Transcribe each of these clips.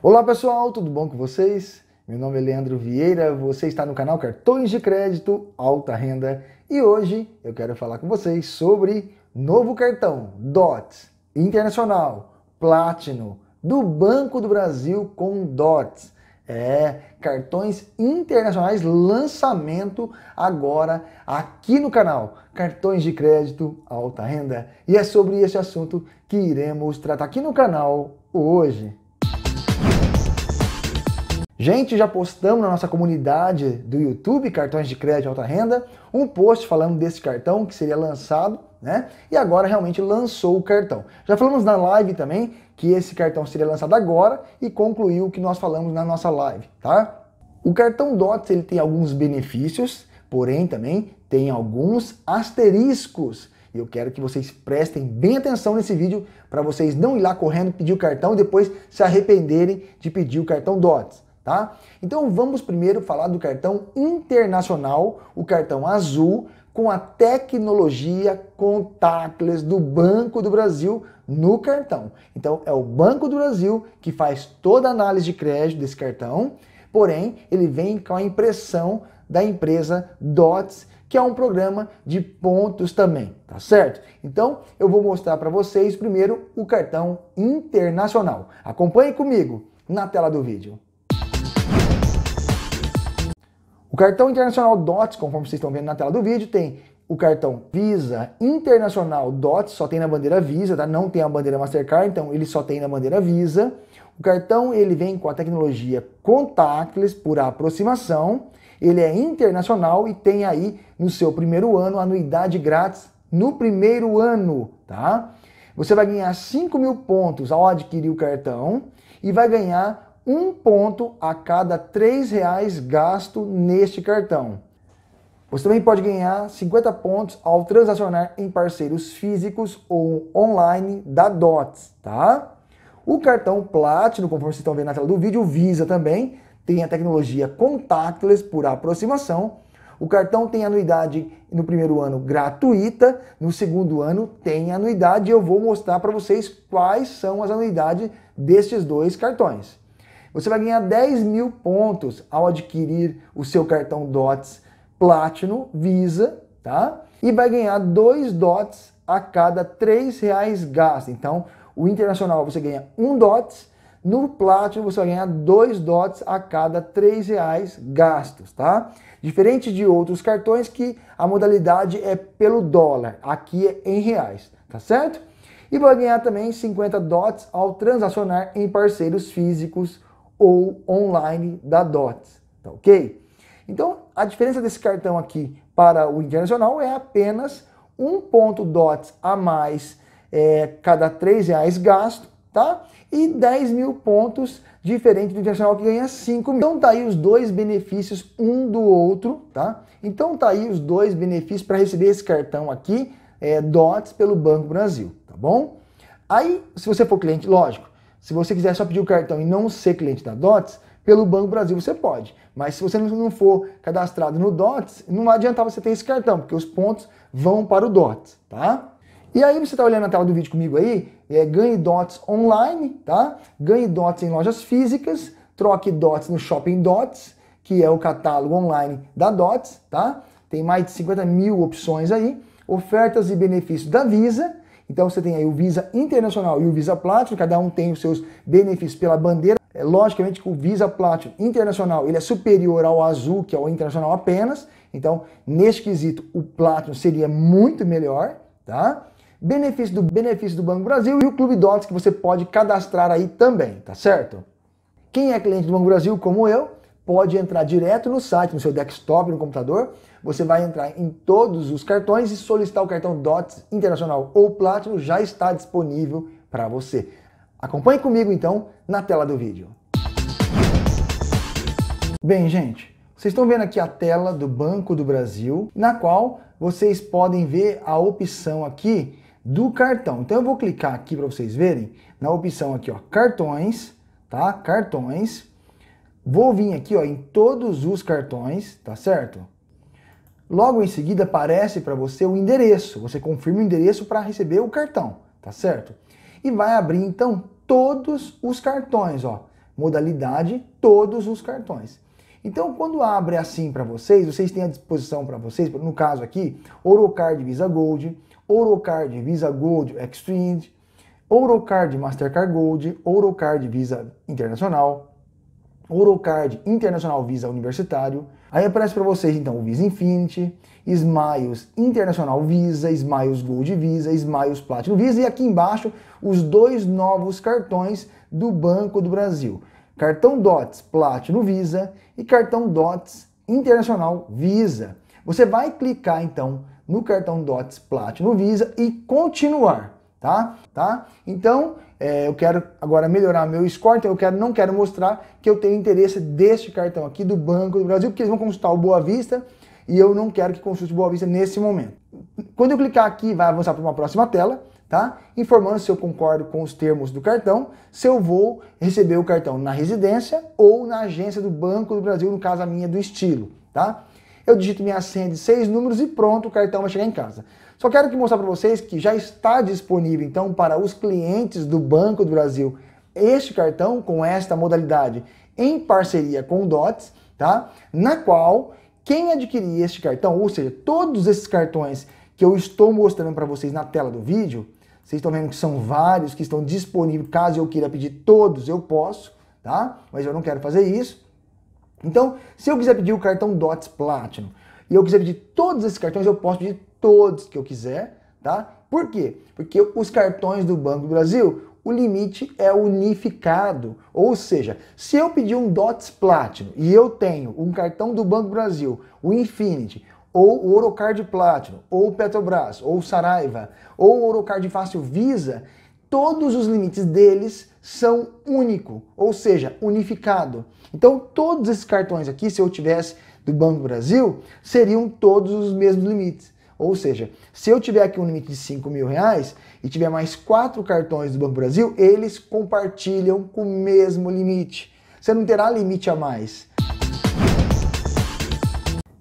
Olá pessoal, tudo bom com vocês? Meu nome é Leandro Vieira, você está no canal Cartões de Crédito Alta Renda e hoje eu quero falar com vocês sobre novo cartão DOTS Internacional Platinum do Banco do Brasil com DOTS. É, cartões internacionais, lançamento agora aqui no canal. Cartões de crédito alta renda. E é sobre esse assunto que iremos tratar aqui no canal hoje. Gente, já postamos na nossa comunidade do YouTube, cartões de crédito alta renda, um post falando desse cartão que seria lançado, né? E agora realmente lançou o cartão. Já falamos na live também que esse cartão seria lançado agora e concluiu o que nós falamos na nossa live, tá? O cartão DOTS ele tem alguns benefícios, porém também tem alguns asteriscos. E eu quero que vocês prestem bem atenção nesse vídeo para vocês não ir lá correndo pedir o cartão e depois se arrependerem de pedir o cartão DOTS tá? Então vamos primeiro falar do cartão internacional, o cartão azul, com a tecnologia contactless do Banco do Brasil no cartão. Então é o Banco do Brasil que faz toda a análise de crédito desse cartão, porém ele vem com a impressão da empresa DOTS, que é um programa de pontos também, tá certo? Então eu vou mostrar para vocês primeiro o cartão internacional. Acompanhe comigo na tela do vídeo. cartão internacional DOTS, conforme vocês estão vendo na tela do vídeo, tem o cartão Visa Internacional DOTS, só tem na bandeira Visa, tá? Não tem a bandeira Mastercard, então ele só tem na bandeira Visa. O cartão ele vem com a tecnologia contactless por aproximação, ele é internacional e tem aí no seu primeiro ano anuidade grátis no primeiro ano, tá? Você vai ganhar 5 mil pontos ao adquirir o cartão e vai ganhar um ponto a cada três reais gasto neste cartão. Você também pode ganhar 50 pontos ao transacionar em parceiros físicos ou online da DOTS, tá? O cartão Platinum, conforme vocês estão vendo na tela do vídeo, Visa também tem a tecnologia contactless por aproximação. O cartão tem anuidade no primeiro ano gratuita, no segundo ano tem anuidade. Eu vou mostrar para vocês quais são as anuidades destes dois cartões. Você vai ganhar 10 mil pontos ao adquirir o seu cartão DOTS Platinum Visa, tá? E vai ganhar 2 DOTS a cada 3 reais gasto. Então, o Internacional você ganha 1 DOTS, no Platinum você vai ganhar 2 DOTS a cada 3 reais gastos, tá? Diferente de outros cartões que a modalidade é pelo dólar, aqui é em reais, tá certo? e vai ganhar também 50 dots ao transacionar em parceiros físicos ou online da DOTS, tá ok? Então, a diferença desse cartão aqui para o internacional é apenas um ponto DOTS a mais é, cada três reais gasto, tá? E 10 mil pontos diferente do internacional que ganha 5 mil. Então tá aí os dois benefícios um do outro, tá? Então tá aí os dois benefícios para receber esse cartão aqui, é, DOTS pelo Banco Brasil, tá bom? Aí, se você for cliente, lógico, se você quiser só pedir o cartão e não ser cliente da DOTS, pelo Banco Brasil você pode. Mas se você não for cadastrado no DOTS, não vai adiantar você ter esse cartão, porque os pontos vão para o DOTS, tá? E aí você está olhando a tela do vídeo comigo aí, é, ganhe DOTS online, tá? Ganhe DOTS em lojas físicas, troque DOTS no Shopping DOTS, que é o catálogo online da DOTS, tá? Tem mais de 50 mil opções aí, ofertas e benefícios da Visa, então você tem aí o Visa Internacional e o Visa Platinum, cada um tem os seus benefícios pela bandeira. É, logicamente que o Visa Platinum Internacional ele é superior ao azul, que é o Internacional apenas. Então, neste quesito, o Platinum seria muito melhor, tá? Benefício do benefício do Banco Brasil e o Clube Dots que você pode cadastrar aí também, tá certo? Quem é cliente do Banco Brasil como eu, pode entrar direto no site, no seu desktop, no computador. Você vai entrar em todos os cartões e solicitar o cartão DOTS Internacional ou Platinum, já está disponível para você. Acompanhe comigo então na tela do vídeo. Bem, gente, vocês estão vendo aqui a tela do Banco do Brasil, na qual vocês podem ver a opção aqui do cartão. Então eu vou clicar aqui para vocês verem na opção aqui, ó, cartões, tá? Cartões. Vou vir aqui ó, em todos os cartões, tá certo? Logo em seguida aparece para você o endereço. Você confirma o endereço para receber o cartão, tá certo? E vai abrir então todos os cartões, ó. Modalidade todos os cartões. Então, quando abre assim para vocês, vocês têm à disposição para vocês, no caso aqui, Orocard Visa Gold, Orocard Visa Gold Extreme, Orocard Mastercard Gold, Orocard Visa Internacional, Orocard Internacional Visa Universitário. Aí aparece para vocês então o Visa Infinity, Smiles Internacional Visa, Smiles Gold Visa, Smiles Platinum Visa e aqui embaixo os dois novos cartões do Banco do Brasil. Cartão DOTS Platinum Visa e cartão DOTS Internacional Visa. Você vai clicar então no cartão DOTS Platinum Visa e continuar, tá? Tá? Então, é, eu quero agora melhorar meu score, então eu quero, não quero mostrar que eu tenho interesse deste cartão aqui do Banco do Brasil, porque eles vão consultar o Boa Vista e eu não quero que consulte o Boa Vista nesse momento. Quando eu clicar aqui, vai avançar para uma próxima tela, tá? Informando se eu concordo com os termos do cartão, se eu vou receber o cartão na residência ou na agência do Banco do Brasil, no caso a minha do estilo, tá? Eu digito minha senha de seis números e pronto, o cartão vai chegar em casa. Só quero que mostrar para vocês que já está disponível então para os clientes do Banco do Brasil este cartão com esta modalidade em parceria com o DOTS, tá? Na qual quem adquirir este cartão, ou seja, todos esses cartões que eu estou mostrando para vocês na tela do vídeo, vocês estão vendo que são vários que estão disponíveis, caso eu queira pedir todos, eu posso, tá? Mas eu não quero fazer isso. Então, se eu quiser pedir o cartão DOTS Platinum, e eu quiser pedir todos esses cartões, eu posso pedir todos que eu quiser, tá? Por quê? Porque os cartões do Banco do Brasil, o limite é unificado. Ou seja, se eu pedir um DOTS Platinum e eu tenho um cartão do Banco do Brasil, o Infinity, ou o Orocard Platinum, ou o Petrobras, ou o Saraiva, ou o Orocard Fácil Visa, todos os limites deles são único, ou seja, unificado. Então, todos esses cartões aqui, se eu tivesse do Banco do Brasil seriam todos os mesmos limites. Ou seja, se eu tiver aqui um limite de 5 mil reais e tiver mais quatro cartões do Banco do Brasil, eles compartilham com o mesmo limite. Você não terá limite a mais.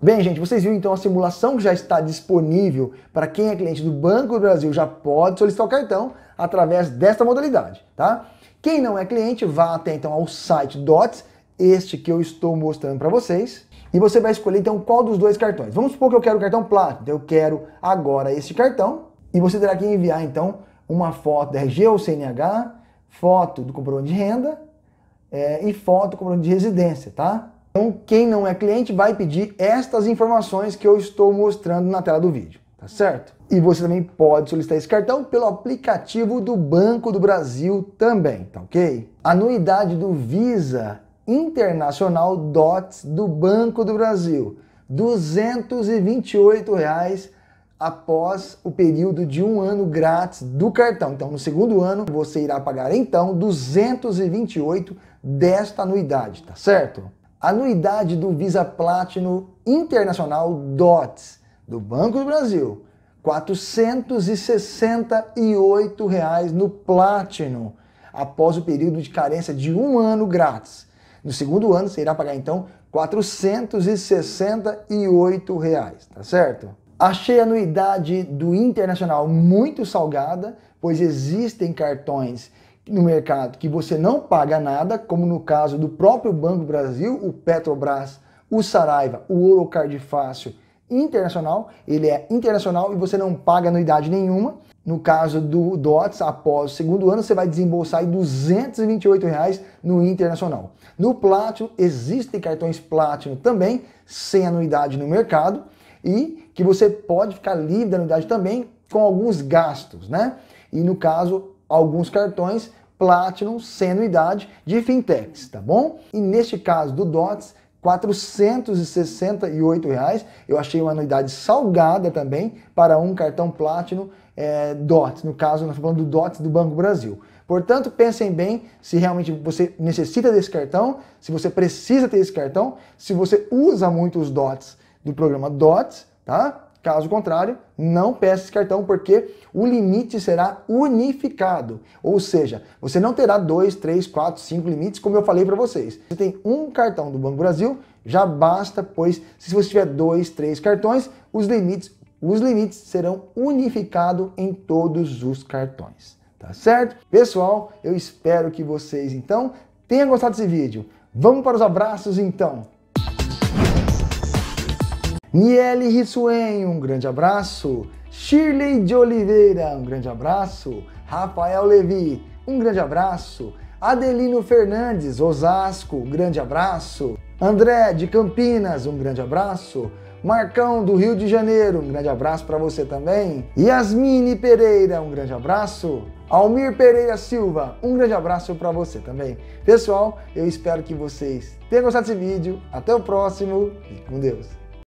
Bem, gente, vocês viram então a simulação que já está disponível para quem é cliente do Banco do Brasil já pode solicitar o cartão através desta modalidade, tá? Quem não é cliente, vá até então ao site DOTS, este que eu estou mostrando para vocês, e você vai escolher então qual dos dois cartões. Vamos supor que eu quero o cartão Platinum. Eu quero agora este cartão e você terá que enviar então uma foto da RG ou CNH, foto do comprovante de renda é, e foto do comprovante de residência, tá? Então quem não é cliente vai pedir estas informações que eu estou mostrando na tela do vídeo, tá certo? E você também pode solicitar esse cartão pelo aplicativo do Banco do Brasil também, tá ok? A anuidade do Visa Internacional DOTS do Banco do Brasil, R$ 228 reais após o período de um ano grátis do cartão. Então, no segundo ano, você irá pagar então 228 desta anuidade, tá certo? Anuidade do Visa Platinum Internacional DOTS do Banco do Brasil, R$ 468,00 reais no Platinum após o período de carência de um ano grátis. No segundo ano, você irá pagar então R$ 468, reais, tá certo? Achei a anuidade do Internacional muito salgada, pois existem cartões no mercado que você não paga nada, como no caso do próprio Banco Brasil, o Petrobras, o Saraiva, o Ourocard Fácil Internacional, ele é internacional e você não paga anuidade nenhuma. No caso do DOTS, após o segundo ano, você vai desembolsar R$ 228 reais no Internacional. No Platinum, existem cartões Platinum também, sem anuidade no mercado, e que você pode ficar livre da anuidade também com alguns gastos, né? E no caso, alguns cartões Platinum sem anuidade de fintechs, tá bom? E neste caso do DOTS, R$ 468. Reais. Eu achei uma anuidade salgada também para um cartão Platinum é, DOT. No caso, nós falando do DOT do Banco Brasil. Portanto, pensem bem se realmente você necessita desse cartão, se você precisa ter esse cartão, se você usa muito os DOTs do programa DOTs, tá? Caso contrário, não peça esse cartão porque o limite será unificado. Ou seja, você não terá dois, três, quatro, cinco limites, como eu falei para vocês. Você tem um cartão do Banco Brasil, já basta, pois se você tiver dois, três cartões, os limites os limites serão unificados em todos os cartões. Tá certo? Pessoal, eu espero que vocês então tenham gostado desse vídeo. Vamos para os abraços então. Niele Rissuem, um grande abraço. Shirley de Oliveira, um grande abraço. Rafael Levi, um grande abraço. Adelino Fernandes, Osasco, um grande abraço. André de Campinas, um grande abraço. Marcão do Rio de Janeiro, um grande abraço para você também. Yasmine Pereira, um grande abraço. Almir Pereira Silva, um grande abraço para você também. Pessoal, eu espero que vocês tenham gostado desse vídeo. Até o próximo e com Deus.